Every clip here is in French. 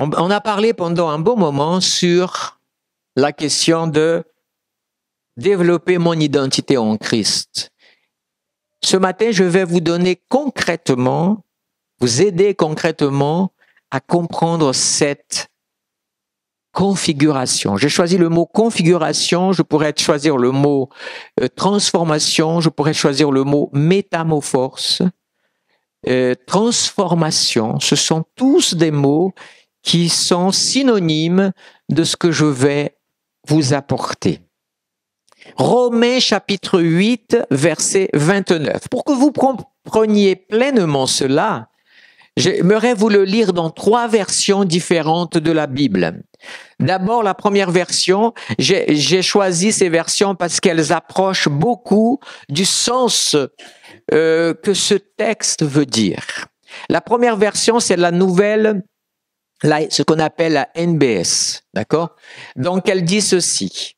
on, a parlé pendant un bon moment sur la question de développer mon identité en Christ. Ce matin, je vais vous donner concrètement, vous aider concrètement à comprendre cette configuration. J'ai choisi le mot configuration, je pourrais choisir le mot euh, transformation, je pourrais choisir le mot métamorphose. Euh, transformation, ce sont tous des mots qui sont synonymes de ce que je vais vous apporter. Romains chapitre 8, verset 29. Pour que vous compreniez pleinement cela, j'aimerais vous le lire dans trois versions différentes de la Bible. D'abord, la première version, j'ai choisi ces versions parce qu'elles approchent beaucoup du sens euh, que ce texte veut dire. La première version, c'est la nouvelle ce qu'on appelle la NBS, d'accord Donc elle dit ceci,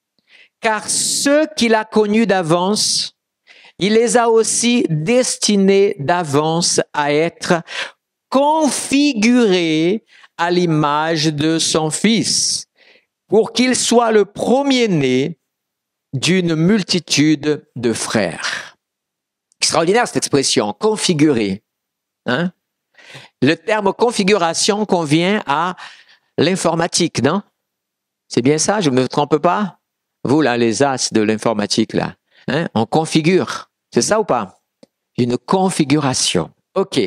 car ceux qu'il a connus d'avance, il les a aussi destinés d'avance à être configurés à l'image de son Fils, pour qu'il soit le premier-né d'une multitude de frères. Extraordinaire cette expression, configurés hein ». Hein? Le terme configuration convient à l'informatique, non C'est bien ça, je ne me trompe pas Vous, là, les as de l'informatique, là, hein? on configure. C'est ça ou pas Une configuration. OK.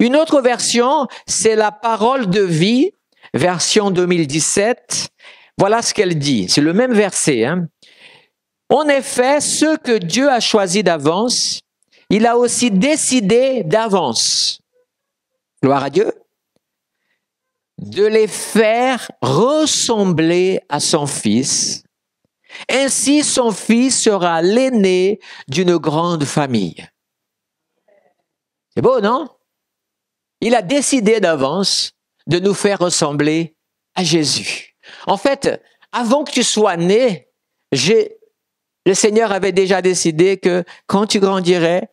Une autre version, c'est la parole de vie, version 2017. Voilà ce qu'elle dit. C'est le même verset. Hein. En effet, ce que Dieu a choisi d'avance, il a aussi décidé d'avance gloire à Dieu, de les faire ressembler à son fils. Ainsi, son fils sera l'aîné d'une grande famille. C'est beau, non Il a décidé d'avance de nous faire ressembler à Jésus. En fait, avant que tu sois né, le Seigneur avait déjà décidé que quand tu grandirais,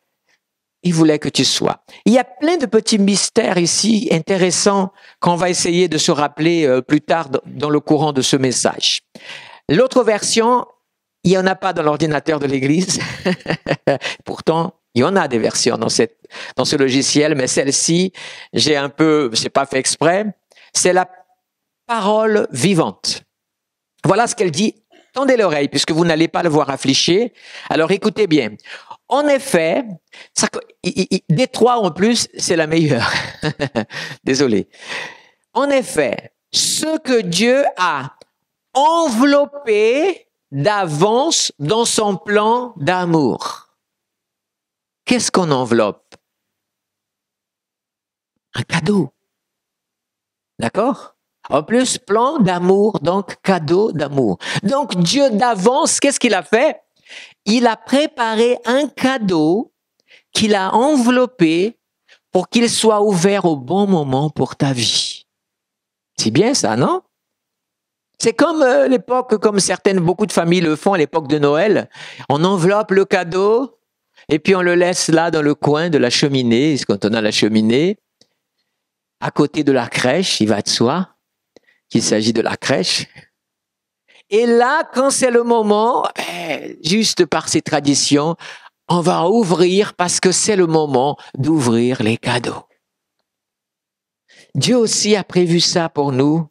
il voulait que tu sois. Il y a plein de petits mystères ici intéressants qu'on va essayer de se rappeler euh, plus tard dans le courant de ce message. L'autre version, il n'y en a pas dans l'ordinateur de l'Église. Pourtant, il y en a des versions dans, cette, dans ce logiciel, mais celle-ci, j'ai un peu, j'ai pas fait exprès. C'est la parole vivante. Voilà ce qu'elle dit Tendez l'oreille puisque vous n'allez pas le voir affliché. Alors écoutez bien. En effet, ça, des trois en plus, c'est la meilleure. Désolé. En effet, ce que Dieu a enveloppé d'avance dans son plan d'amour. Qu'est-ce qu'on enveloppe Un cadeau. D'accord en plus, plan d'amour, donc cadeau d'amour. Donc Dieu d'avance, qu'est-ce qu'il a fait Il a préparé un cadeau qu'il a enveloppé pour qu'il soit ouvert au bon moment pour ta vie. C'est bien ça, non c'est comme euh, l'époque, comme certaines, beaucoup de familles le font à l'époque de Noël. On enveloppe le cadeau et puis on le laisse là dans le coin de la cheminée, quand on a la cheminée, à côté de la crèche, il va de soi qu'il s'agit de la crèche. Et là, quand c'est le moment, eh, juste par ces traditions, on va ouvrir parce que c'est le moment d'ouvrir les cadeaux. Dieu aussi a prévu ça pour nous.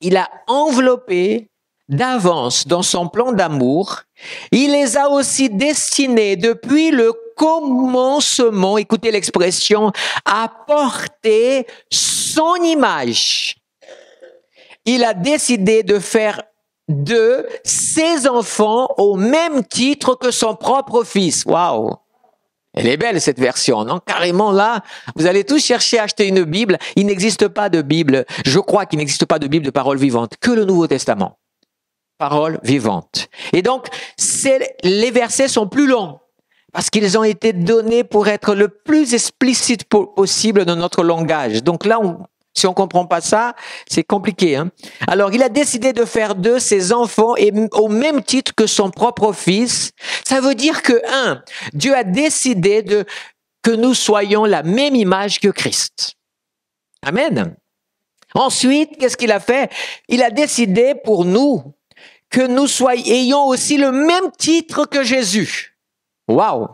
Il a enveloppé d'avance dans son plan d'amour. Il les a aussi destinés depuis le commencement, écoutez l'expression, à porter son image il a décidé de faire de ses enfants au même titre que son propre fils. Waouh Elle est belle cette version, non Carrément là, vous allez tous chercher à acheter une Bible. Il n'existe pas de Bible, je crois qu'il n'existe pas de Bible de parole vivante, que le Nouveau Testament. Parole vivante. Et donc, les versets sont plus longs parce qu'ils ont été donnés pour être le plus explicite possible dans notre langage. Donc là, on, si on comprend pas ça, c'est compliqué. Hein. Alors, il a décidé de faire d'eux ses enfants et au même titre que son propre fils. Ça veut dire que, un, Dieu a décidé de, que nous soyons la même image que Christ. Amen. Ensuite, qu'est-ce qu'il a fait Il a décidé pour nous que nous soyons, ayons aussi le même titre que Jésus. Waouh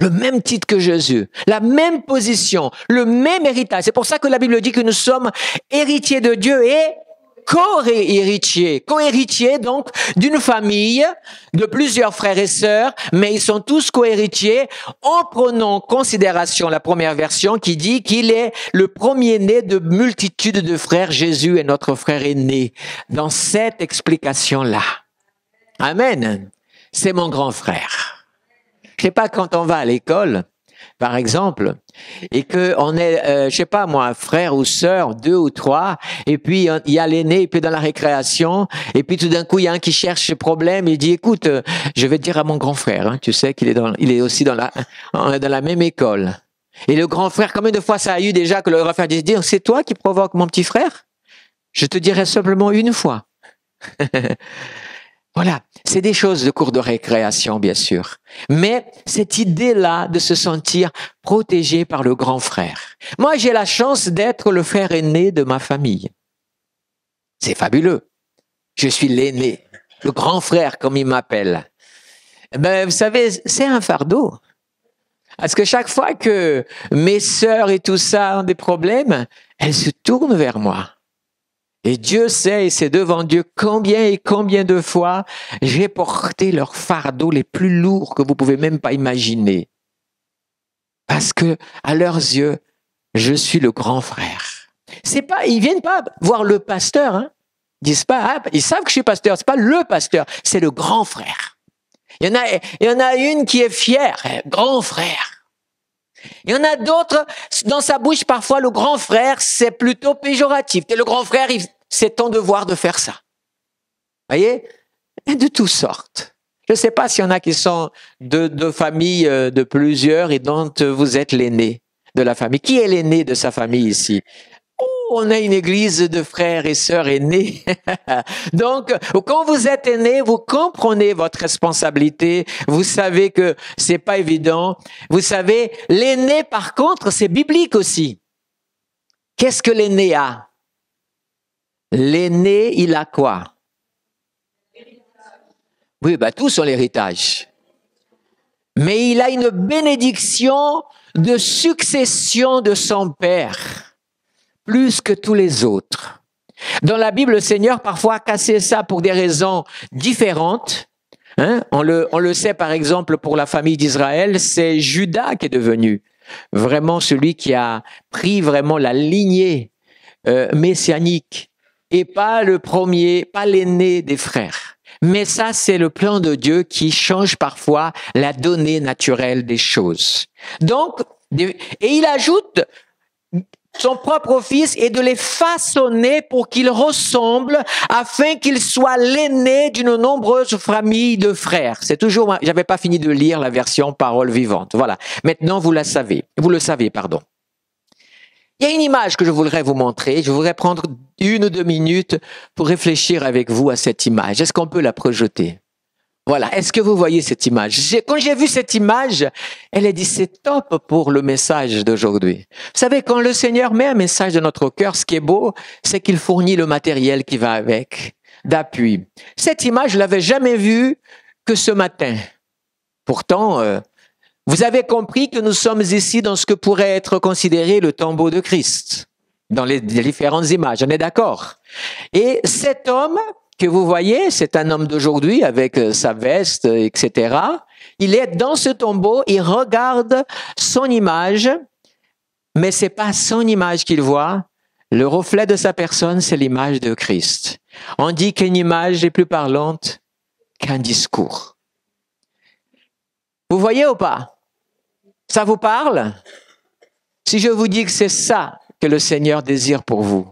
le même titre que Jésus, la même position, le même héritage. C'est pour ça que la Bible dit que nous sommes héritiers de Dieu et co-héritiers, co-héritiers donc d'une famille de plusieurs frères et sœurs, mais ils sont tous co-héritiers en prenant en considération la première version qui dit qu'il est le premier-né de multitude de frères. Jésus est notre frère aîné. Dans cette explication-là. Amen. C'est mon grand frère. Je sais pas quand on va à l'école, par exemple, et que on est, je euh, je sais pas moi, un frère ou sœur, deux ou trois, et puis euh, il y a l'aîné, et puis dans la récréation, et puis tout d'un coup il y a un qui cherche ce problème, il dit écoute, euh, je vais dire à mon grand frère, hein, tu sais qu'il est dans, il est aussi dans la, la même école. Et le grand frère, combien de fois ça a eu déjà que le grand frère dit, c'est toi qui provoque mon petit frère Je te dirai simplement une fois. Voilà, c'est des choses de cours de récréation, bien sûr. Mais cette idée-là de se sentir protégé par le grand frère. Moi, j'ai la chance d'être le frère aîné de ma famille. C'est fabuleux. Je suis l'aîné, le grand frère, comme il m'appelle. Mais ben, vous savez, c'est un fardeau. Parce que chaque fois que mes sœurs et tout ça ont des problèmes, elles se tournent vers moi. Et Dieu sait, et c'est devant Dieu, combien et combien de fois j'ai porté leurs fardeaux les plus lourds que vous pouvez même pas imaginer. Parce que, à leurs yeux, je suis le grand frère. C'est pas, ils viennent pas voir le pasteur, hein. Ils disent pas, ah, ils savent que je suis pasteur. C'est pas le pasteur, c'est le grand frère. Il y en a, il y en a une qui est fière, grand frère. Il y en a d'autres, dans sa bouche, parfois, le grand frère, c'est plutôt péjoratif. Et le grand frère, c'est ton devoir de faire ça. Voyez? De toutes sortes. Je ne sais pas s'il y en a qui sont de, de familles euh, de plusieurs et dont euh, vous êtes l'aîné de la famille. Qui est l'aîné de sa famille ici? Oh, on a une église de frères et sœurs aînés. Donc, quand vous êtes aîné, vous comprenez votre responsabilité. Vous savez que c'est pas évident. Vous savez, l'aîné, par contre, c'est biblique aussi. Qu'est-ce que l'aîné a? L'aîné, il a quoi? Oui, bah, ben, tous ont l'héritage. Mais il a une bénédiction de succession de son père plus que tous les autres. Dans la Bible, le Seigneur parfois a cassé ça pour des raisons différentes. Hein. On, le, on le sait par exemple pour la famille d'Israël, c'est Judas qui est devenu vraiment celui qui a pris vraiment la lignée euh, messianique et pas le premier, pas l'aîné des frères. Mais ça, c'est le plan de Dieu qui change parfois la donnée naturelle des choses. Donc, et il ajoute son propre fils est de les façonner pour qu'ils ressemblent afin qu'ils soient l'aîné d'une nombreuse famille de frères. C'est toujours, j'avais pas fini de lire la version parole vivante. Voilà. Maintenant, vous la savez. Vous le savez, pardon. Il y a une image que je voudrais vous montrer. Je voudrais prendre une ou deux minutes pour réfléchir avec vous à cette image. Est-ce qu'on peut la projeter? Voilà. Est-ce que vous voyez cette image Quand j'ai vu cette image, elle a dit c'est top pour le message d'aujourd'hui. Vous savez, quand le Seigneur met un message dans notre cœur, ce qui est beau, c'est qu'il fournit le matériel qui va avec, d'appui. Cette image, je l'avais jamais vue que ce matin. Pourtant, euh, vous avez compris que nous sommes ici dans ce que pourrait être considéré le tombeau de Christ, dans les différentes images. On est d'accord Et cet homme que vous voyez, c'est un homme d'aujourd'hui avec euh, sa veste, euh, etc. Il est dans ce tombeau, il regarde son image, mais c'est pas son image qu'il voit. Le reflet de sa personne, c'est l'image de Christ. On dit qu'une image est plus parlante qu'un discours. Vous voyez ou pas Ça vous parle Si je vous dis que c'est ça que le Seigneur désire pour vous.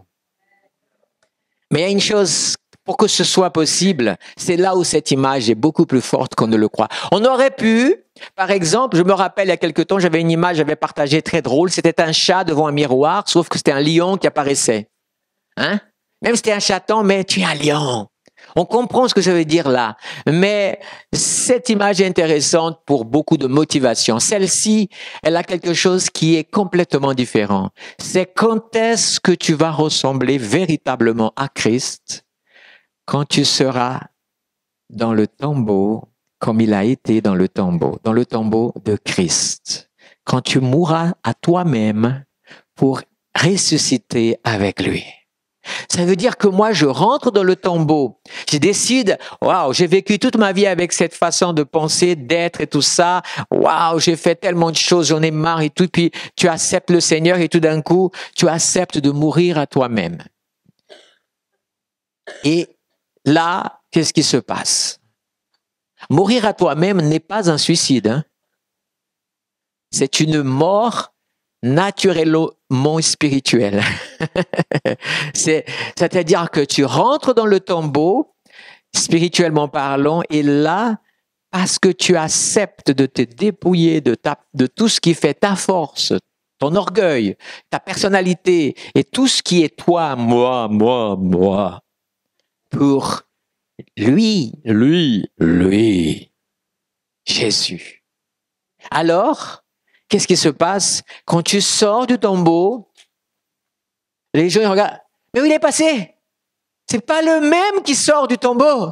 Mais il y a une chose pour que ce soit possible, c'est là où cette image est beaucoup plus forte qu'on ne le croit. On aurait pu, par exemple, je me rappelle il y a quelque temps, j'avais une image, j'avais partagé, très drôle. C'était un chat devant un miroir, sauf que c'était un lion qui apparaissait. Hein? Même si c'était un chaton, mais tu es un lion. On comprend ce que ça veut dire là, mais cette image est intéressante pour beaucoup de motivations. Celle-ci, elle a quelque chose qui est complètement différent. C'est quand est-ce que tu vas ressembler véritablement à Christ quand tu seras dans le tombeau comme il a été dans le tombeau, dans le tombeau de Christ, quand tu mourras à toi-même pour ressusciter avec lui. Ça veut dire que moi, je rentre dans le tombeau. Je décide, waouh, j'ai vécu toute ma vie avec cette façon de penser, d'être et tout ça. Waouh, j'ai fait tellement de choses, j'en ai marre et tout. Puis tu acceptes le Seigneur et tout d'un coup, tu acceptes de mourir à toi-même. Et là, qu'est-ce qui se passe Mourir à toi-même n'est pas un suicide. Hein. C'est une mort naturellement spirituelle. C'est-à-dire que tu rentres dans le tombeau, spirituellement parlant, et là, parce que tu acceptes de te dépouiller de, de tout ce qui fait ta force, ton orgueil, ta personnalité et tout ce qui est toi, moi, moi, moi, pour lui, lui, lui, Jésus. Alors, qu'est-ce qui se passe quand tu sors du tombeau Les gens regardent, mais où il est passé C'est pas le même qui sort du tombeau.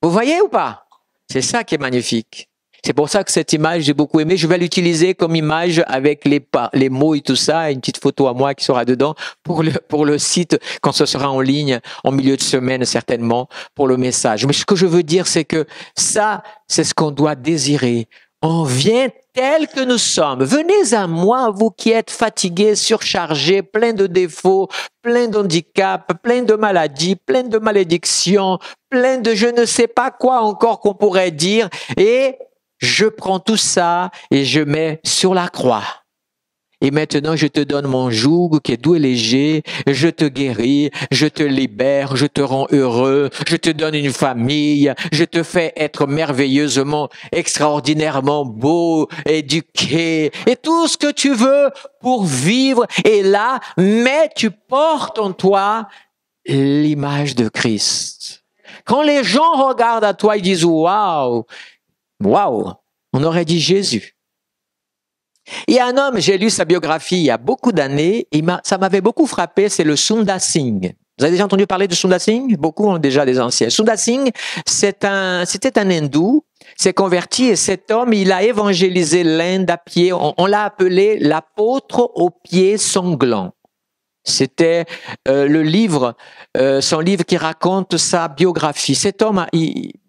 Vous voyez ou pas C'est ça qui est magnifique. C'est pour ça que cette image, j'ai beaucoup aimé. Je vais l'utiliser comme image avec les, les mots et tout ça, une petite photo à moi qui sera dedans pour le, pour le site quand ce sera en ligne, en milieu de semaine certainement, pour le message. Mais ce que je veux dire, c'est que ça, c'est ce qu'on doit désirer. On vient tel que nous sommes. Venez à moi, vous qui êtes fatigués, surchargés, plein de défauts, plein d'handicaps, plein de maladies, plein de malédictions, plein de je ne sais pas quoi encore qu'on pourrait dire, et je prends tout ça et je mets sur la croix. Et maintenant, je te donne mon joug qui est doux et léger. Je te guéris, je te libère, je te rends heureux, je te donne une famille, je te fais être merveilleusement, extraordinairement beau, éduqué et tout ce que tu veux pour vivre. Et là, mais tu portes en toi l'image de Christ. Quand les gens regardent à toi, ils disent, waouh, Waouh On aurait dit Jésus. Il y a un homme, j'ai lu sa biographie il y a beaucoup d'années, ça m'avait beaucoup frappé, c'est le Sunda Singh. Vous avez déjà entendu parler de Sunda Singh Beaucoup ont déjà des anciens. Sunda Singh, c'était un, hindou, s'est converti et cet homme, il a évangélisé l'Inde à pied. On, l'a appelé l'apôtre aux pieds sanglants. C'était euh, le livre, euh, son livre qui raconte sa biographie. Cet homme,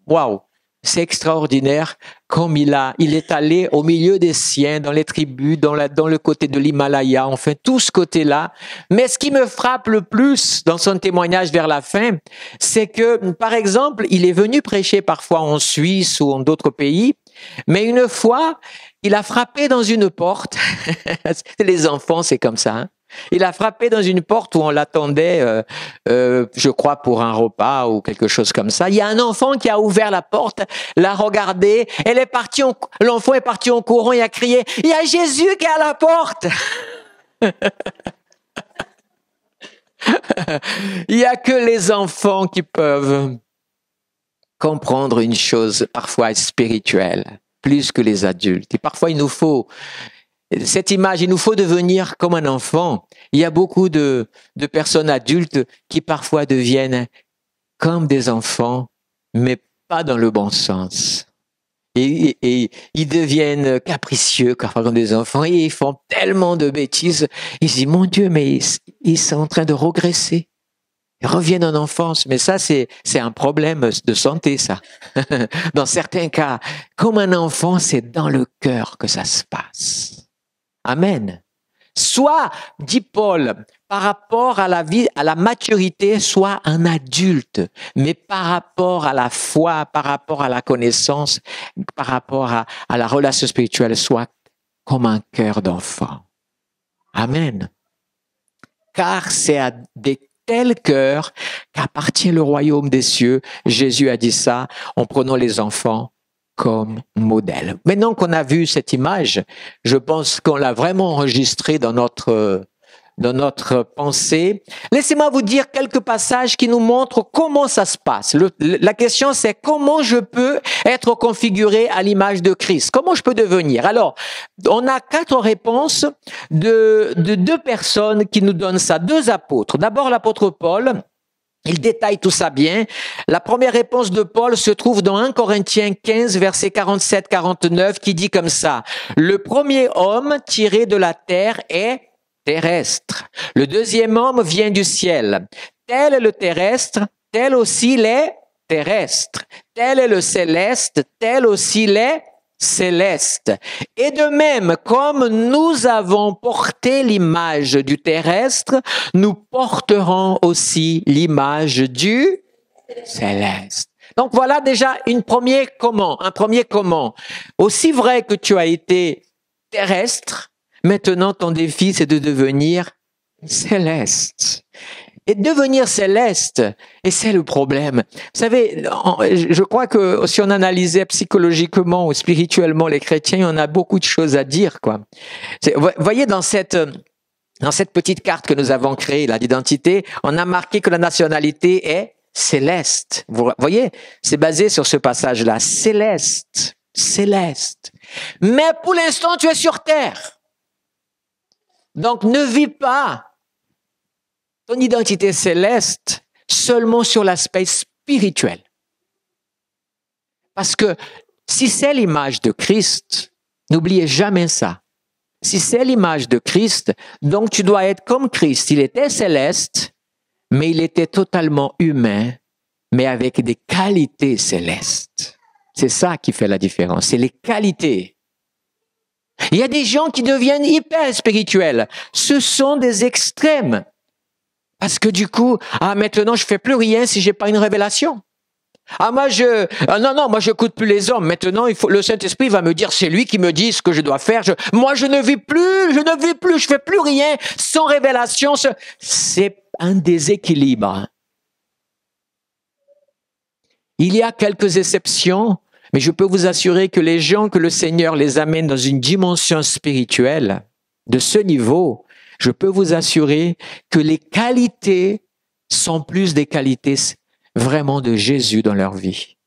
waouh c'est extraordinaire comme il a, il est allé au milieu des siens, dans les tribus, dans, dans le côté de l'Himalaya, enfin tout ce côté-là. Mais ce qui me frappe le plus dans son témoignage vers la fin, c'est que, par exemple, il est venu prêcher parfois en Suisse ou en d'autres pays, mais une fois, il a frappé dans une porte. les enfants, c'est comme ça. Hein. Il a frappé dans une porte où on l'attendait, euh, euh, je crois, pour un repas ou quelque chose comme ça. Il y a un enfant qui a ouvert la porte, l'a regardé, elle est partie, l'enfant est parti en courant et a crié, il y a Jésus qui est à la porte. il n'y a que les enfants qui peuvent comprendre une chose parfois spirituelle plus que les adultes. Et parfois, il nous faut cette image, il nous faut devenir comme un enfant. Il y a beaucoup de, personnes adultes qui parfois deviennent comme des enfants, mais pas dans le bon sens. Et, ils deviennent capricieux, car comme des enfants, et ils font tellement de bêtises. Ils disent, mon Dieu, mais ils, sont en train de regresser. Ils reviennent en enfance. Mais ça, c'est, c'est un problème de santé, ça. dans certains cas, comme un enfant, c'est dans le cœur que ça se passe. Amen. Soit, dit Paul, par rapport à la vie, à la maturité, soit un adulte, mais par rapport à la foi, par rapport à la connaissance, par rapport à, la relation spirituelle, soit comme un cœur d'enfant. Amen. Car c'est à des tels cœurs qu'appartient le royaume des cieux. Jésus a dit ça en prenant les enfants comme modèle. Maintenant qu'on a vu cette image, je pense qu'on l'a vraiment enregistrée dans notre dans notre pensée. Laissez-moi vous dire quelques passages qui nous montrent comment ça se passe. la question, c'est comment je peux être configuré à l'image de Christ Comment je peux devenir Alors, on a quatre réponses de, de deux personnes qui nous donnent ça, deux apôtres. D'abord l'apôtre Paul, il détaille tout ça bien. La première réponse de Paul se trouve dans 1 Corinthiens 15, verset 47-49, qui dit comme ça, Le premier homme tiré de la terre est terrestre. Le deuxième homme vient du ciel. Tel est le terrestre, tel aussi l'est terrestre. Tel est le céleste, tel aussi l'est céleste. Et de même, comme nous avons porté l'image du terrestre, nous porterons aussi l'image du céleste. Donc voilà déjà une premier comment, un premier comment. Aussi vrai que tu as été terrestre, maintenant ton défi c'est de devenir céleste et devenir céleste. Et c'est le problème. Vous savez, je crois que si on analysait psychologiquement ou spirituellement les chrétiens, on a beaucoup de choses à dire, quoi. Vous voyez, dans cette, dans cette petite carte que nous avons créée, là, d'identité, on a marqué que la nationalité est céleste. Vous voyez, c'est basé sur ce passage-là. Céleste. Céleste. Mais pour l'instant, tu es sur terre. Donc ne vis pas ton identité céleste seulement sur l'aspect spirituel. Parce que si c'est l'image de Christ, n'oubliez jamais ça. Si c'est l'image de Christ, donc tu dois être comme Christ. Il était céleste, mais il était totalement humain, mais avec des qualités célestes. C'est ça qui fait la différence, c'est les qualités. Il y a des gens qui deviennent hyper spirituels. Ce sont des extrêmes. Parce que du coup, ah maintenant je fais plus rien si j'ai pas une révélation. Ah moi je ah, non non moi je coûte plus les hommes. Maintenant il faut le Saint Esprit va me dire c'est lui qui me dit ce que je dois faire. moi je ne vis plus, je ne vis plus, je fais plus rien sans révélation. C'est un déséquilibre. Il y a quelques exceptions, mais je peux vous assurer que les gens que le Seigneur les amène dans une dimension spirituelle de ce niveau, je peux vous assurer que les qualités sont plus des qualités vraiment de Jésus dans leur vie.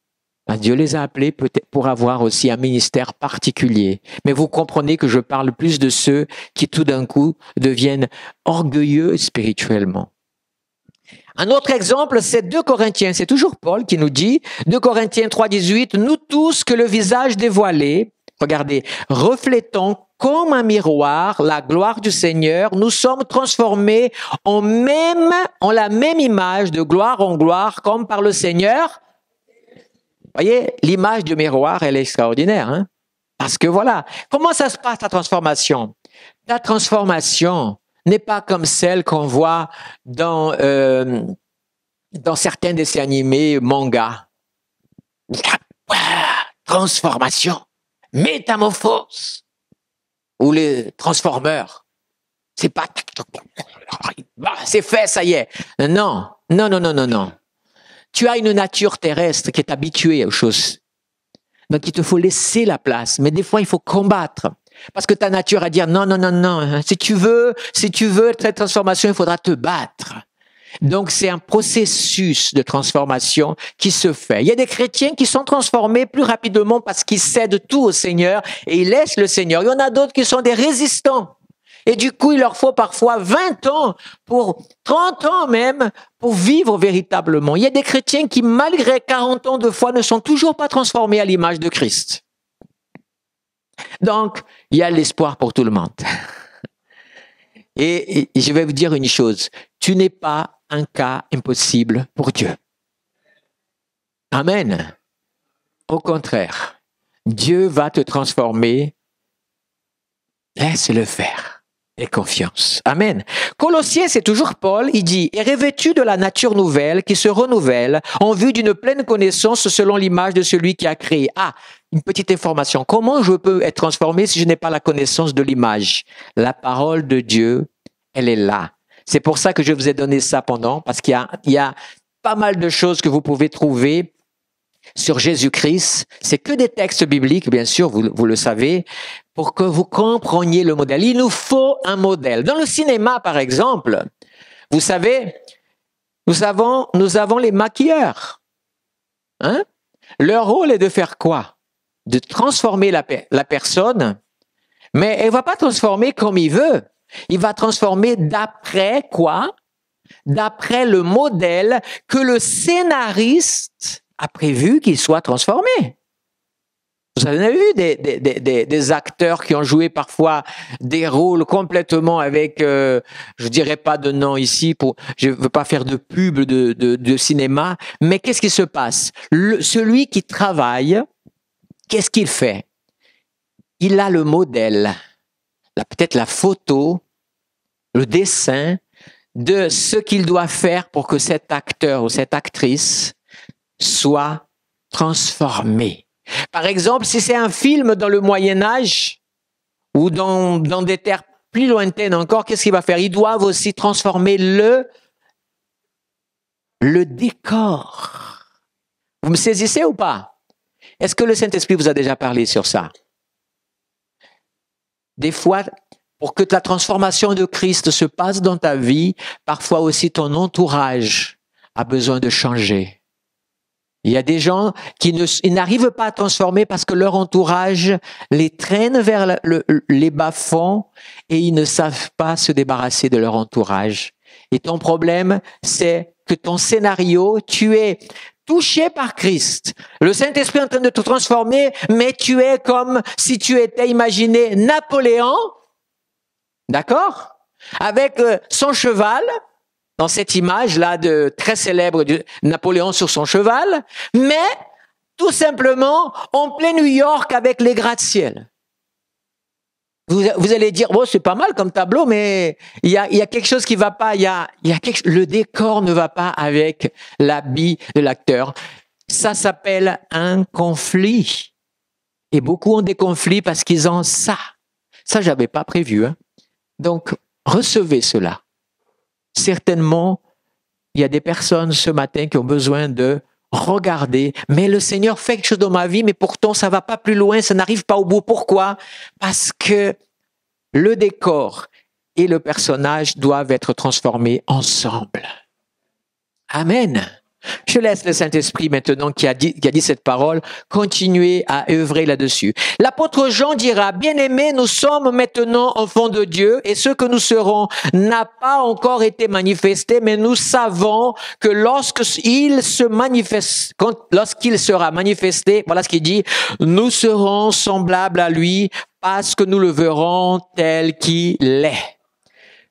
Ben, Dieu les a appelés peut-être pour avoir aussi un ministère particulier. Mais vous comprenez que je parle plus de ceux qui tout d'un coup deviennent orgueilleux spirituellement. Un autre exemple, c'est 2 Corinthiens. C'est toujours Paul qui nous dit, 2 Corinthiens 3, 18, nous tous que le visage dévoilé, regardez, reflétons comme un miroir la gloire du Seigneur, nous sommes transformés en même, en la même image de gloire en gloire, comme par le Seigneur. Vous Voyez, l'image du miroir, elle est extraordinaire, hein? Parce que voilà, comment ça se passe ta transformation Ta transformation n'est pas comme celle qu'on voit dans euh, dans certains dessins animés, mangas. Transformation, métamorphose ou les transformeurs. C'est pas c'est fait, ça y est. Non, non, non, non, non, non. Tu as une nature terrestre qui est habituée aux choses. Donc il te faut laisser la place, mais des fois il faut combattre. Parce que ta nature a dire ah, non, non, non, non, si tu veux, si tu veux cette transformation, il faudra te battre. Donc c'est un processus de transformation qui se fait. Il y a des chrétiens qui sont transformés plus rapidement parce qu'ils cèdent tout au Seigneur et ils laissent le Seigneur. Il y en a d'autres qui sont des résistants. Et du coup, il leur faut parfois 20 ans, pour 30 ans même, pour vivre véritablement. Il y a des chrétiens qui, malgré 40 ans de foi, ne sont toujours pas transformés à l'image de Christ. Donc, il y a l'espoir pour tout le monde. Et je vais vous dire une chose, tu n'es pas un cas impossible pour Dieu. Amen. Au contraire, Dieu va te transformer. Laisse-le faire et confiance. Amen. Colossiens, c'est toujours Paul, il dit, et revêtu de la nature nouvelle qui se renouvelle en vue d'une pleine connaissance selon l'image de celui qui a créé. Ah, une petite information. Comment je peux être transformé si je n'ai pas la connaissance de l'image? La parole de Dieu, elle est là. C'est pour ça que je vous ai donné ça pendant, parce qu'il y, a, pas mal de choses que vous pouvez trouver sur Jésus-Christ. C'est que des textes bibliques, bien sûr, vous, le savez, pour que vous compreniez le modèle. Il nous faut un modèle. Dans le cinéma, par exemple, vous savez, nous avons, nous avons les maquilleurs. Hein? Leur rôle est de faire quoi De transformer la, la personne, mais elle ne va pas transformer comme il veut. Il va transformer d'après quoi D'après le modèle que le scénariste a prévu qu'il soit transformé. Vous avez vu des, acteurs qui ont joué parfois des rôles complètement avec, je euh, je dirais pas de nom ici, pour, je veux pas faire de pub de, cinéma, mais qu'est-ce qui se passe Celui qui travaille, qu'est-ce qu'il fait Il a le modèle peut-être la photo, le dessin de ce qu'il doit faire pour que cet acteur ou cette actrice soit transformé. Par exemple, si c'est un film dans le Moyen Âge ou dans, des terres plus lointaines encore, qu'est-ce qu'il va faire Ils doivent aussi transformer le, le décor. Vous me saisissez ou pas Est-ce que le Saint-Esprit vous a déjà parlé sur ça des fois, pour que la transformation de Christ se passe dans ta vie, parfois aussi ton entourage a besoin de changer. Il y a des gens qui n'arrivent pas à transformer parce que leur entourage les traîne vers les bas-fonds et ils ne savent pas se débarrasser de leur entourage. Et ton problème, c'est que ton scénario, tu es touché par Christ. Le Saint-Esprit est en train de te transformer, mais tu es comme si tu étais imaginé Napoléon, d'accord Avec euh, son cheval, dans cette image-là de très célèbre Napoléon sur son cheval, mais tout simplement en plein New York avec les gratte-ciel. Vous, vous, allez dire, bon, c'est pas mal comme tableau, mais il y a, y a, quelque chose qui va pas. Il y a, y a le décor ne va pas avec l'habit de l'acteur. Ça s'appelle un conflit. Et beaucoup ont des conflits parce qu'ils ont ça. Ça, j'avais pas prévu. Hein. Donc, recevez cela. Certainement, il y a des personnes ce matin qui ont besoin de Regardez, mais le Seigneur fait quelque chose dans ma vie, mais pourtant ça va pas plus loin, ça n'arrive pas au bout. Pourquoi Parce que le décor et le personnage doivent être transformés ensemble. Amen. Je laisse le Saint-Esprit maintenant qui a, dit, a dit cette parole, continuer à œuvrer là-dessus. L'apôtre Jean dira, bien-aimés, nous sommes maintenant enfants de Dieu et ce que nous serons n'a pas encore été manifesté, mais nous savons que lorsqu'il se manifeste, lorsqu'il sera manifesté, voilà ce qu'il dit, nous serons semblables à lui parce que nous le verrons tel qu'il est.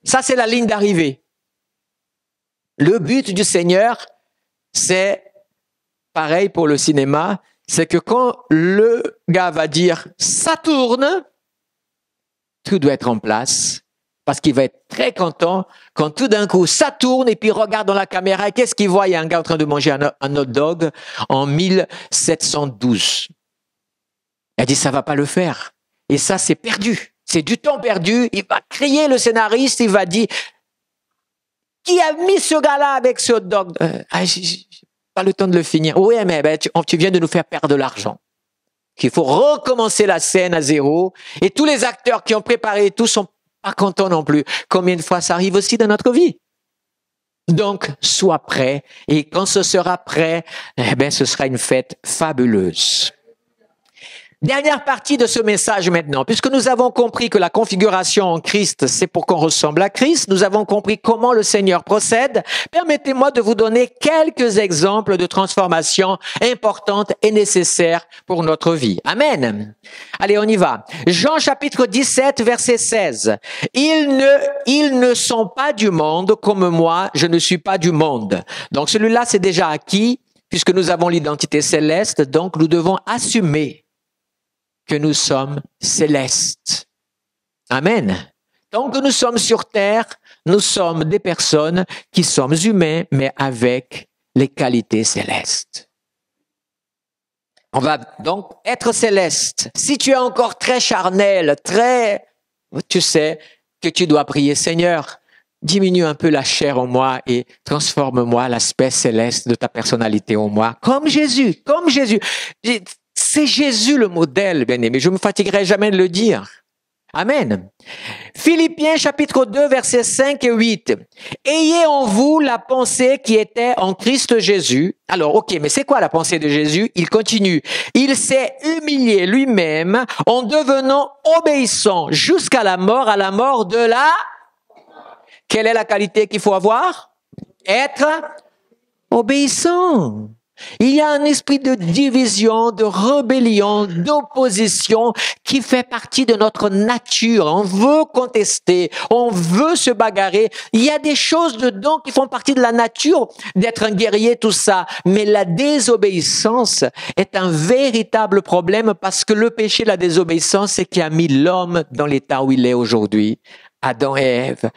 Ça, c'est la ligne d'arrivée. Le but du Seigneur, c'est pareil pour le cinéma, c'est que quand le gars va dire ça tourne, tout doit être en place parce qu'il va être très content quand tout d'un coup ça tourne et puis il regarde dans la caméra et qu'est-ce qu'il voit Il y a un gars en train de manger un, hot dog en 1712. Il a dit ça va pas le faire. Et ça c'est perdu. C'est du temps perdu. Il va crier le scénariste, il va dire qui a mis ce gars-là avec ce dog euh, ah, pas le temps de le finir. Oui, mais ben, tu, viens de nous faire perdre de l'argent. Qu'il faut recommencer la scène à zéro. Et tous les acteurs qui ont préparé tout sont pas contents non plus. Combien de fois ça arrive aussi dans notre vie? Donc, sois prêt. Et quand ce sera prêt, eh ben, ce sera une fête fabuleuse. Dernière partie de ce message maintenant, puisque nous avons compris que la configuration en Christ, c'est pour qu'on ressemble à Christ, nous avons compris comment le Seigneur procède, permettez-moi de vous donner quelques exemples de transformations importantes et nécessaires pour notre vie. Amen. Allez, on y va. Jean chapitre 17, verset 16. Ils ne, ils ne sont pas du monde comme moi, je ne suis pas du monde. Donc celui-là, c'est déjà acquis, puisque nous avons l'identité céleste, donc nous devons assumer que nous sommes célestes. Amen. Tant que nous sommes sur terre, nous sommes des personnes qui sommes humains, mais avec les qualités célestes. On va donc être céleste. Si tu es encore très charnel, très, tu sais que tu dois prier, Seigneur, diminue un peu la chair en moi et transforme-moi l'aspect céleste de ta personnalité en moi, comme Jésus, comme Jésus. C'est Jésus le modèle, bien-aimé. Je ne me fatiguerai jamais de le dire. Amen. Philippiens chapitre 2 versets 5 et 8. Ayez en vous la pensée qui était en Christ Jésus. Alors, ok, mais c'est quoi la pensée de Jésus Il continue. Il s'est humilié lui-même en devenant obéissant jusqu'à la mort, à la mort de la... Quelle est la qualité qu'il faut avoir Être obéissant. Il y a un esprit de division, de rébellion, d'opposition qui fait partie de notre nature. On veut contester, on veut se bagarrer. Il y a des choses dedans qui font partie de la nature d'être un guerrier, tout ça. Mais la désobéissance est un véritable problème parce que le péché, la désobéissance, c'est qui a mis l'homme dans l'état où il est aujourd'hui. Adam et Ève.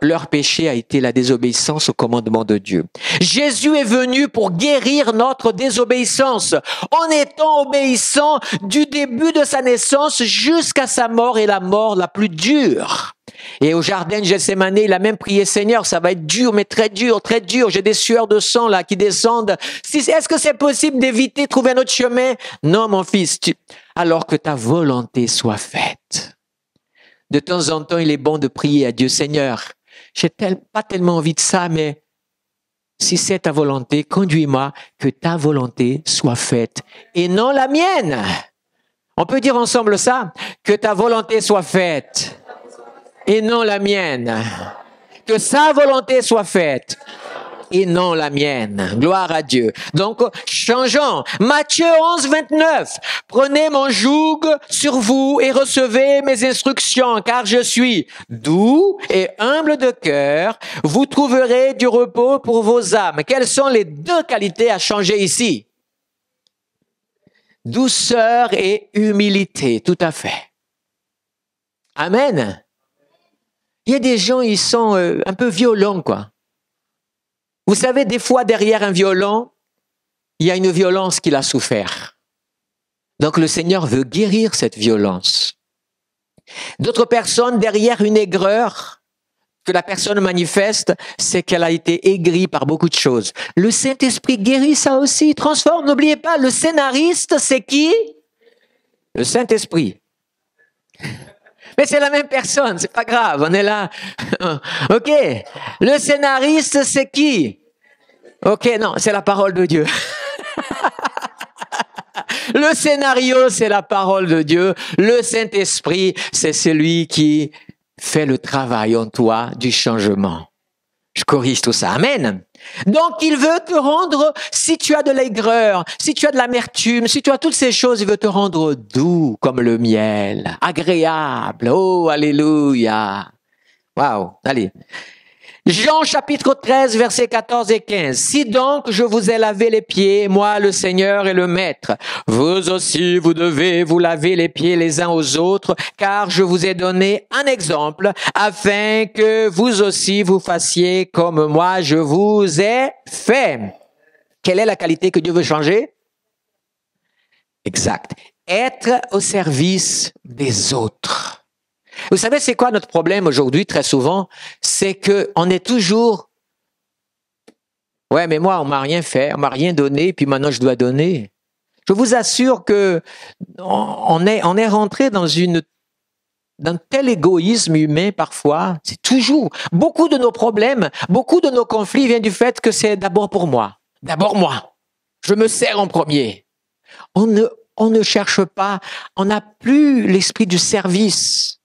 Leur péché a été la désobéissance au commandement de Dieu. Jésus est venu pour guérir notre désobéissance en étant obéissant du début de sa naissance jusqu'à sa mort et la mort la plus dure. Et au jardin de Gethsemane, il a même prié Seigneur, ça va être dur, mais très dur, très dur. J'ai des sueurs de sang là qui descendent. Est-ce que c'est possible d'éviter, trouver un autre chemin Non, mon fils, alors que ta volonté soit faite. De temps en temps, il est bon de prier à Dieu, Seigneur, Je n'ai pas tellement envie de ça, mais si c'est ta volonté, conduis-moi que ta volonté soit faite et non la mienne. On peut dire ensemble ça, que ta volonté soit faite et non la mienne. Que sa volonté soit faite et non la mienne. Gloire à Dieu. Donc, changeons. Matthieu 11, 29. Prenez mon joug sur vous et recevez mes instructions, car je suis doux et humble de cœur. Vous trouverez du repos pour vos âmes. Quelles sont les deux qualités à changer ici? Douceur et humilité, tout à fait. Amen. Il y a des gens, ils sont euh, un peu violents, quoi. Vous savez, des fois, derrière un violent, il y a une violence qu'il a souffert. Donc le Seigneur veut guérir cette violence. D'autres personnes, derrière une aigreur que la personne manifeste, c'est qu'elle a été aigrie par beaucoup de choses. Le Saint-Esprit guérit ça aussi, transforme. N'oubliez pas, le scénariste, c'est qui Le Saint-Esprit. Mais c'est la même personne, c'est pas grave, on est là. ok, le scénariste, c'est qui Ok, non, c'est la parole de Dieu. le scénario, c'est la parole de Dieu. Le Saint-Esprit, c'est celui qui fait le travail en toi du changement. Je corrige tout ça. Amen. Donc il veut te rendre, si tu as de l'aigreur, si tu as de l'amertume, si tu as toutes ces choses, il veut te rendre doux comme le miel, agréable. Oh, alléluia. Waouh. Allez. Jean chapitre 13, versets 14 et 15. Si donc je vous ai lavé les pieds, moi le Seigneur et le Maître, vous aussi vous devez vous laver les pieds les uns aux autres, car je vous ai donné un exemple, afin que vous aussi vous fassiez comme moi je vous ai fait. Quelle est la qualité que Dieu veut changer Exact. Être au service des autres vous savez, c'est quoi notre problème aujourd'hui très souvent C'est que on est toujours Ouais, mais moi, on m'a rien fait, on m'a rien donné, puis maintenant je dois donner. Je vous assure que on est, on est rentré dans une d'un tel égoïsme humain parfois, c'est toujours beaucoup de nos problèmes, beaucoup de nos conflits viennent du fait que c'est d'abord pour moi, d'abord moi. Je me sers en premier. On ne, on ne cherche pas, on n'a plus l'esprit du service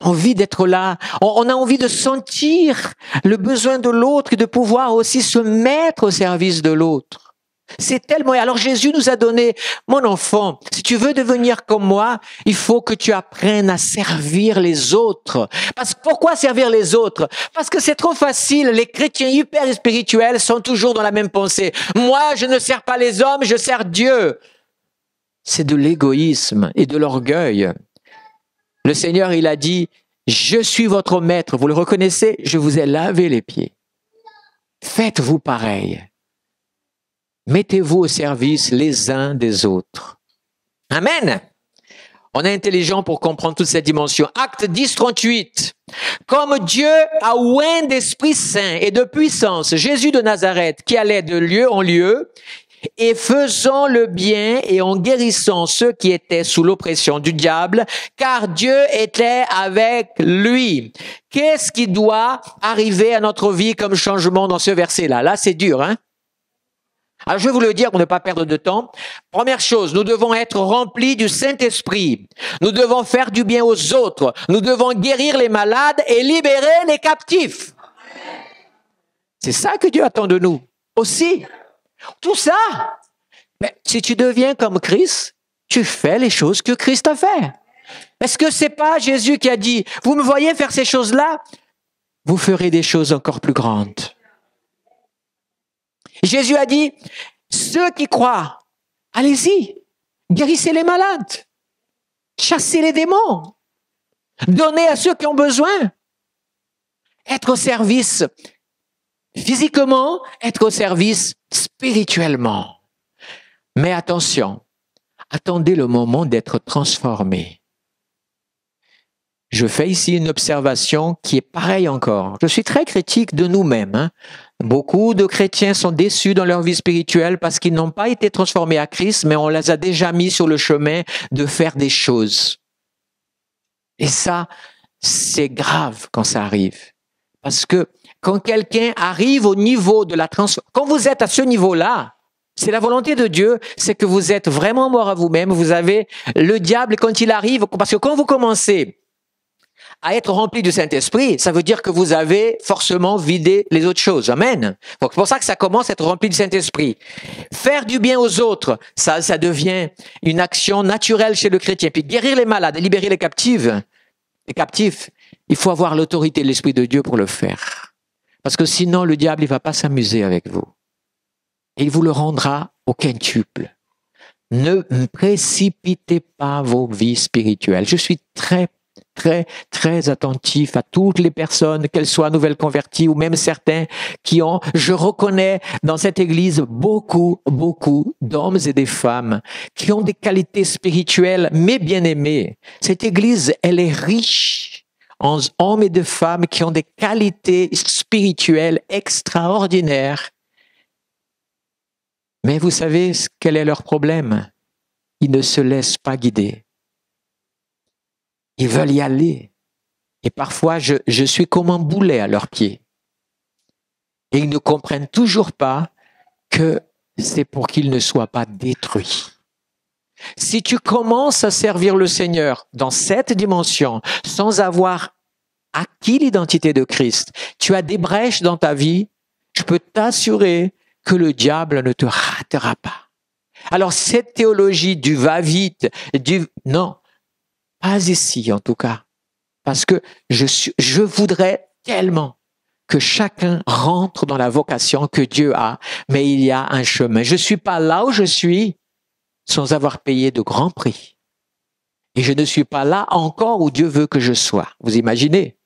envie d'être là. On, a envie de sentir le besoin de l'autre et de pouvoir aussi se mettre au service de l'autre. C'est tellement. Alors Jésus nous a donné, mon enfant, si tu veux devenir comme moi, il faut que tu apprennes à servir les autres. Parce pourquoi servir les autres Parce que c'est trop facile. Les chrétiens hyper spirituels sont toujours dans la même pensée. Moi, je ne sers pas les hommes, je sers Dieu. C'est de l'égoïsme et de l'orgueil. Le Seigneur, il a dit, je suis votre maître, vous le reconnaissez, je vous ai lavé les pieds. Faites-vous pareil. Mettez-vous au service les uns des autres. Amen. On est intelligent pour comprendre toute cette dimension. Acte 10, 38. Comme Dieu a oué d'Esprit Saint et de puissance Jésus de Nazareth qui allait de lieu en lieu, et faisant le bien et en guérissant ceux qui étaient sous l'oppression du diable, car Dieu était avec lui. Qu'est-ce qui doit arriver à notre vie comme changement dans ce verset-là Là, c'est dur, hein alors je vais vous le dire pour ne pas perdre de temps. Première chose, nous devons être remplis du Saint-Esprit. Nous devons faire du bien aux autres. Nous devons guérir les malades et libérer les captifs. C'est ça que Dieu attend de nous aussi. Tout ça. Mais si tu deviens comme Christ, tu fais les choses que Christ a fait. Est-ce que c'est pas Jésus qui a dit, vous me voyez faire ces choses-là? Vous ferez des choses encore plus grandes. Jésus a dit, ceux qui croient, allez-y, guérissez les malades, chassez les démons, donnez à ceux qui ont besoin, être au service physiquement, être au service spirituellement. Mais attention, attendez le moment d'être transformé. Je fais ici une observation qui est pareille encore. Je suis très critique de nous-mêmes. Hein. Beaucoup de chrétiens sont déçus dans leur vie spirituelle parce qu'ils n'ont pas été transformés à Christ, mais on les a déjà mis sur le chemin de faire des choses. Et ça, c'est grave quand ça arrive. Parce que quand quelqu'un arrive au niveau de la transformation, quand vous êtes à ce niveau-là, c'est la volonté de Dieu, c'est que vous êtes vraiment mort à vous-même, vous avez le diable quand il arrive, parce que quand vous commencez à être rempli du Saint-Esprit, ça veut dire que vous avez forcément vidé les autres choses. Amen. Donc c'est pour ça que ça commence à être rempli du Saint-Esprit. Faire du bien aux autres, ça, ça devient une action naturelle chez le chrétien. Puis guérir les malades, libérer les captives, les captifs, il faut avoir l'autorité de l'Esprit de Dieu pour le faire. Parce que sinon, le diable, il va pas s'amuser avec vous. Il vous le rendra au quintuple. Ne précipitez pas vos vies spirituelles. Je suis très, très, très attentif à toutes les personnes, qu'elles soient nouvelles converties ou même certains qui ont, je reconnais dans cette église beaucoup, beaucoup d'hommes et des femmes qui ont des qualités spirituelles, mais bien aimées. Cette église, elle est riche hommes et de femmes qui ont des qualités spirituelles extraordinaires. Mais vous savez quel est leur problème Ils ne se laissent pas guider. Ils veulent y aller. Et parfois, je, je suis comme un boulet à leurs pieds. Et ils ne comprennent toujours pas que c'est pour qu'ils ne soient pas détruits. Si tu commences à servir le Seigneur dans cette dimension, sans avoir acquis l'identité de Christ, tu as des brèches dans ta vie, je peux t'assurer que le diable ne te ratera pas. Alors cette théologie du va-vite, du... Non, pas ici en tout cas. Parce que je, voudrais tellement que chacun rentre dans la vocation que Dieu a, mais il y a un chemin. Je ne suis pas là où je suis sans avoir payé de grands prix. Et je ne suis pas là encore où Dieu veut que je sois. Vous imaginez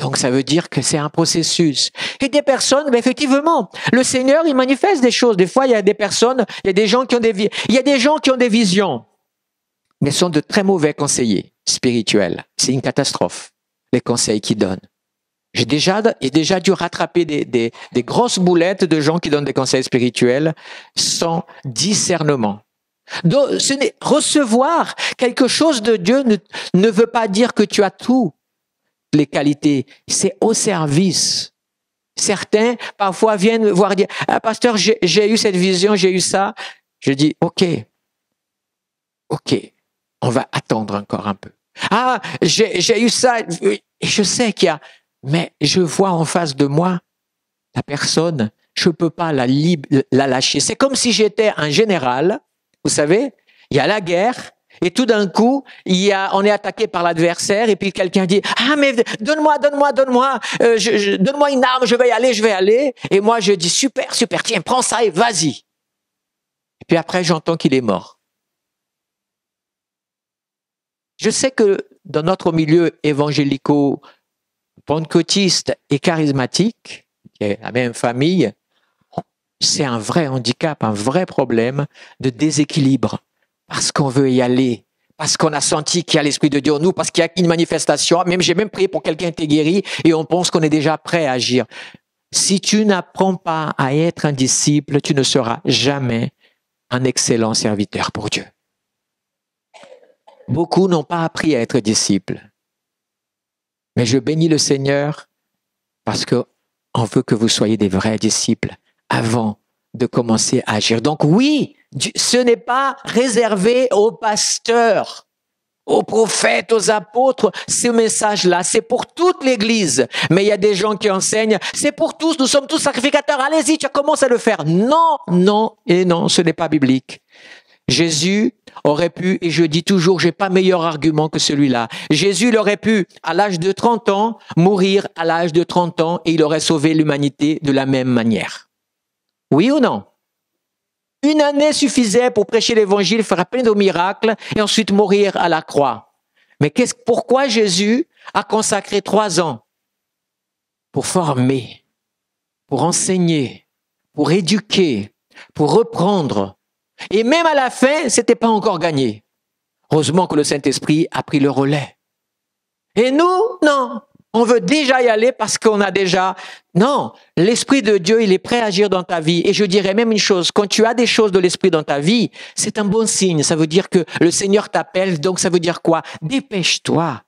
donc ça veut dire que c'est un processus. Et des personnes, mais effectivement, le Seigneur, il manifeste des choses. Des fois, il y a des personnes, il y a des gens qui ont des, il y a des gens qui ont des visions, mais sont de très mauvais conseillers spirituels. C'est une catastrophe, les conseils qu'ils donnent. J'ai déjà, déjà dû rattraper des grosses boulettes de gens qui donnent des conseils spirituels sans discernement recevoir quelque chose de Dieu ne, ne veut pas dire que tu as tout, les qualités. C'est au service. Certains, parfois, viennent voir dire, ah, pasteur, j'ai eu cette vision, j'ai eu ça. Je dis, OK, OK, on va attendre encore un peu. Ah, j'ai eu ça. je sais qu'il y a, mais je vois en face de moi la personne, je ne peux pas la, la lâcher. C'est comme si j'étais un général vous savez, il y a la guerre, et tout d'un coup, il y a, on est attaqué par l'adversaire, et puis quelqu'un dit Ah, mais donne-moi, donne-moi, donne-moi, euh, donne-moi une arme, je vais y aller, je vais y aller. Et moi, je dis Super, super, tiens, prends ça et vas-y. Et puis après, j'entends qu'il est mort. Je sais que dans notre milieu évangélico-pentecôtiste et charismatique, qui est la même famille, c'est un vrai handicap, un vrai problème de déséquilibre. Parce qu'on veut y aller, parce qu'on a senti qu'il y a l'Esprit de Dieu en nous, parce qu'il y a une manifestation. Même j'ai même prié pour quelqu'un qui est guéri et on pense qu'on est déjà prêt à agir. Si tu n'apprends pas à être un disciple, tu ne seras jamais un excellent serviteur pour Dieu. Beaucoup n'ont pas appris à être disciples. Mais je bénis le Seigneur parce qu'on veut que vous soyez des vrais disciples avant de commencer à agir. Donc oui, ce n'est pas réservé aux pasteurs, aux prophètes, aux apôtres, ce message-là. C'est pour toute l'Église. Mais il y a des gens qui enseignent, c'est pour tous, nous sommes tous sacrificateurs, allez-y, tu commences à le faire. Non, non, et non, ce n'est pas biblique. Jésus aurait pu, et je dis toujours, j'ai pas meilleur argument que celui-là. Jésus, l'aurait aurait pu, à l'âge de 30 ans, mourir à l'âge de 30 ans et il aurait sauvé l'humanité de la même manière. Oui ou non Une année suffisait pour prêcher l'évangile, faire plein de miracles et ensuite mourir à la croix. Mais qu'est-ce, pourquoi Jésus a consacré trois ans pour former, pour enseigner, pour éduquer, pour reprendre. Et même à la fin, ce n'était pas encore gagné. Heureusement que le Saint-Esprit a pris le relais. Et nous, non on veut déjà y aller parce qu'on a déjà... Non, l'Esprit de Dieu, il est prêt à agir dans ta vie. Et je dirais même une chose, quand tu as des choses de l'Esprit dans ta vie, c'est un bon signe. Ça veut dire que le Seigneur t'appelle, donc ça veut dire quoi Dépêche-toi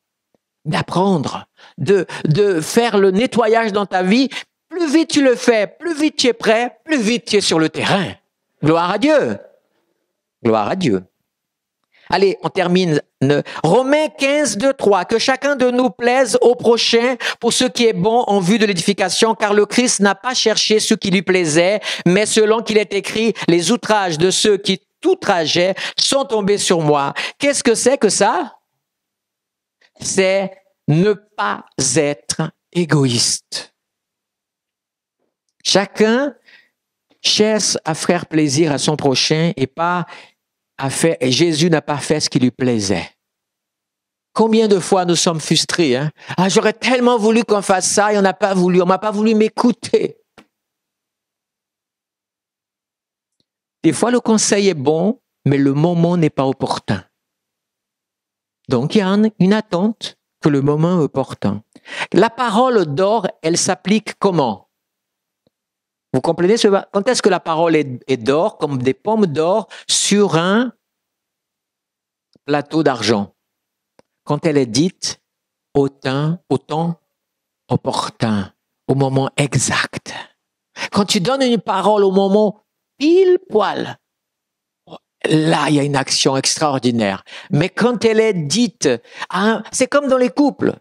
d'apprendre, de, de faire le nettoyage dans ta vie. Plus vite tu le fais, plus vite tu es prêt, plus vite tu es sur le terrain. Gloire à Dieu. Gloire à Dieu. Allez, on termine Romains 15, 2, 3, que chacun de nous plaise au prochain pour ce qui est bon en vue de l'édification, car le Christ n'a pas cherché ce qui lui plaisait, mais selon qu'il est écrit, les outrages de ceux qui tout trajet sont tombés sur moi. Qu'est-ce que c'est que ça? C'est ne pas être égoïste. Chacun cherche à faire plaisir à son prochain et pas et Jésus n'a pas fait ce qui lui plaisait. Combien de fois nous sommes frustrés, hein? Ah, j'aurais tellement voulu qu'on fasse ça et on n'a pas voulu, on m'a pas voulu m'écouter. Des fois, le conseil est bon, mais le moment n'est pas opportun. Donc, il y a une attente que le moment est opportun. La parole d'or, elle s'applique comment? Vous comprenez ce... Quand est-ce que la parole est, d'or, comme des pommes d'or sur un plateau d'argent Quand elle est dite au temps, au opportun, au moment exact. Quand tu donnes une parole au moment pile poil, là, il y a une action extraordinaire. Mais quand elle est dite, hein, c'est comme dans les couples.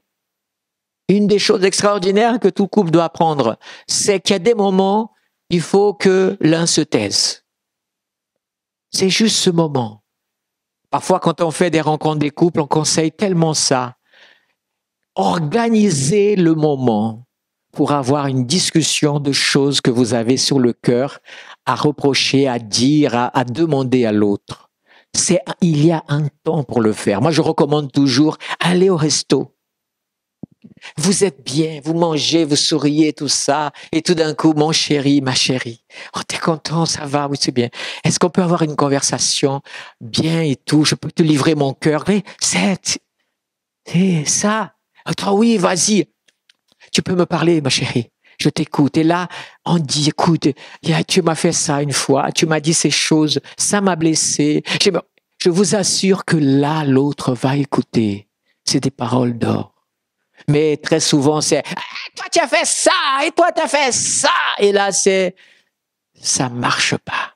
Une des choses extraordinaires que tout couple doit apprendre, c'est qu'il y a des moments il faut que l'un se taise. C'est juste ce moment. Parfois, quand on fait des rencontres des couples, on conseille tellement ça. Organisez le moment pour avoir une discussion de choses que vous avez sur le cœur à reprocher, à dire, à, demander à l'autre. C'est, il y a un temps pour le faire. Moi, je recommande toujours aller au resto vous êtes bien, vous mangez, vous souriez, tout ça. Et tout d'un coup, mon chéri, ma chérie, oh, t'es content, ça va, oui, c'est bien. Est-ce qu'on peut avoir une conversation bien et tout? Je peux te livrer mon cœur. Mais c'est, ça. Ah, oui, vas-y. Tu peux me parler, ma chérie. Je t'écoute. Et là, on dit, écoute, tu m'as fait ça une fois, tu m'as dit ces choses, ça m'a blessé. Je vous assure que là, l'autre va écouter. C'est des paroles d'or. Mais très souvent, c'est ah, toi tu as fait ça et toi tu as fait ça. Et là, c'est ça marche pas.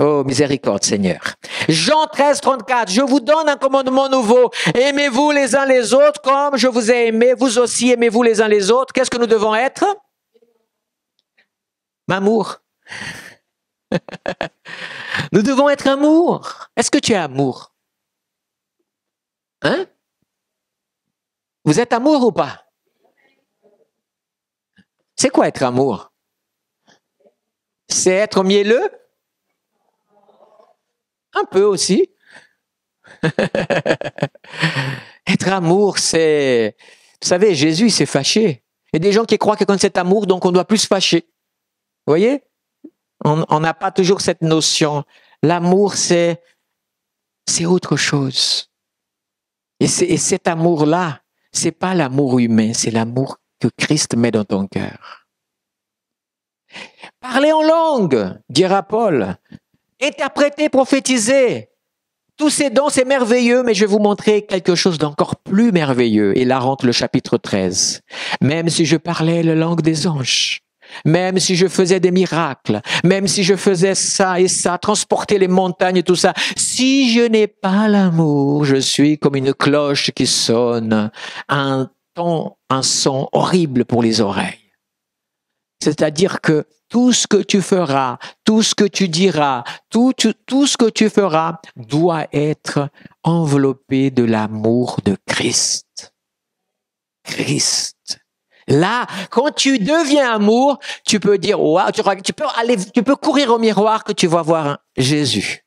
Oh, miséricorde, Seigneur. Jean 13, 34. Je vous donne un commandement nouveau. Aimez-vous les uns les autres comme je vous ai aimé. Vous aussi, aimez-vous les uns les autres. Qu'est-ce que nous devons être? M'amour. nous devons être amour. Est-ce que tu es amour? Hein? Vous êtes amour ou pas? C'est quoi être amour? C'est être mielleux? Un peu aussi. être amour, c'est... Vous savez, Jésus s'est fâché. Il y a des gens qui croient que quand c'est amour, donc on doit plus se fâcher. Vous voyez On n'a pas toujours cette notion. L'amour, c'est c'est autre chose. et cet amour-là, c'est pas l'amour humain, c'est l'amour que Christ met dans ton cœur. Parlez en langue, dira Paul. Interprétez, prophétisez. Tous ces dons, c'est merveilleux, mais je vais vous montrer quelque chose d'encore plus merveilleux. Et là rentre le chapitre 13. Même si je parlais la langue des anges même si je faisais des miracles, même si je faisais ça et ça, transporter les montagnes et tout ça, si je n'ai pas l'amour, je suis comme une cloche qui sonne, un ton, un son horrible pour les oreilles. C'est-à-dire que tout ce que tu feras, tout ce que tu diras, tout ce que tu feras doit être enveloppé de l'amour de Christ. Christ. Là, quand tu deviens amour, tu peux dire waouh, tu, peux aller, tu peux courir au miroir que tu vas voir Jésus.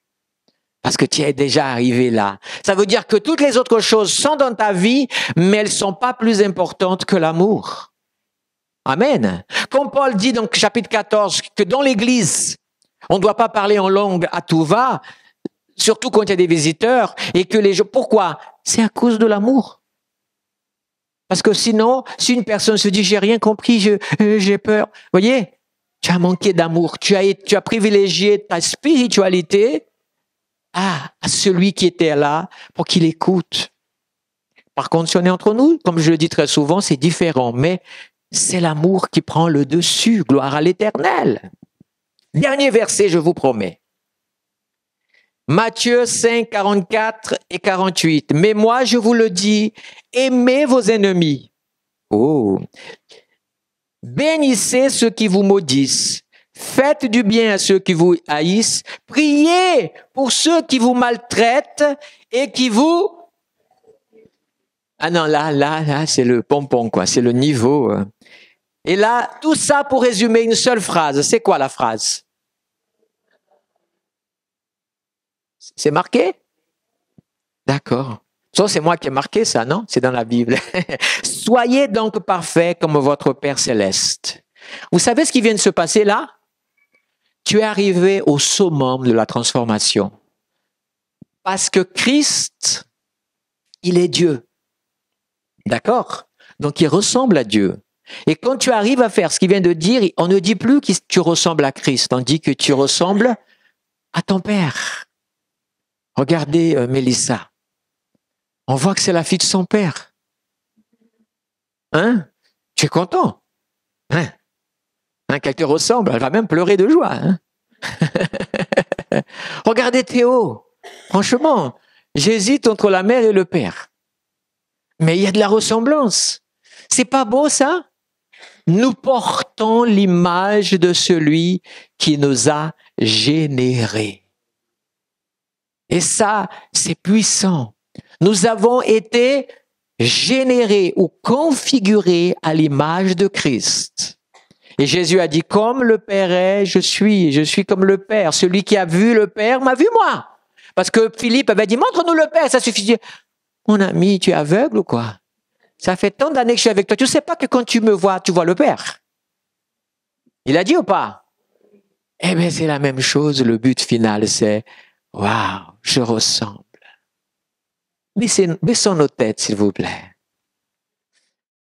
Parce que tu es déjà arrivé là. Ça veut dire que toutes les autres choses sont dans ta vie, mais elles sont pas plus importantes que l'amour. Amen. Quand Paul dit dans chapitre 14 que dans l'église, on ne doit pas parler en langue à tout va, surtout quand il y a des visiteurs, et que les pourquoi? C'est à cause de l'amour. Parce que sinon, si une personne se dit j'ai rien compris, euh, j'ai peur, voyez, tu as manqué d'amour, tu as, tu as privilégié ta spiritualité à celui qui était là pour qu'il écoute. Par contre, si on est entre nous, comme je le dis très souvent, c'est différent, mais c'est l'amour qui prend le dessus. Gloire à l'éternel. Dernier verset, je vous promets. Matthieu 5, 44 et 48. Mais moi, je vous le dis, aimez vos ennemis. Oh. Bénissez ceux qui vous maudissent. Faites du bien à ceux qui vous haïssent. Priez pour ceux qui vous maltraitent et qui vous... Ah non, là, là, là, c'est le pompon, quoi. C'est le niveau. Hein. Et là, tout ça pour résumer une seule phrase. C'est quoi la phrase? C'est marqué D'accord. Ça, c'est moi qui ai marqué ça, non C'est dans la Bible. Soyez donc parfaits comme votre Père céleste. Vous savez ce qui vient de se passer là Tu es arrivé au summum de la transformation. Parce que Christ, il est Dieu. D'accord Donc il ressemble à Dieu. Et quand tu arrives à faire ce qu'il vient de dire, on ne dit plus que tu ressembles à Christ, on dit que tu ressembles à ton Père. Regardez euh, Mélissa. On voit que c'est la fille de son père. Hein Tu es content Hein, hein Qu'elle te ressemble, elle va même pleurer de joie. Hein Regardez Théo. Franchement, j'hésite entre la mère et le père. Mais il y a de la ressemblance. C'est pas beau ça Nous portons l'image de celui qui nous a générés. Et ça, c'est puissant. Nous avons été générés ou configurés à l'image de Christ. Et Jésus a dit, comme le Père est, je suis, je suis comme le Père. Celui qui a vu le Père m'a vu moi. Parce que Philippe avait dit, montre-nous le Père, ça suffit. Mon ami, tu es aveugle ou quoi Ça fait tant d'années que je suis avec toi. Tu ne sais pas que quand tu me vois, tu vois le Père. Il a dit ou pas Eh bien, c'est la même chose. Le but final, c'est Waouh, je ressemble. baissons nos têtes, s'il vous plaît.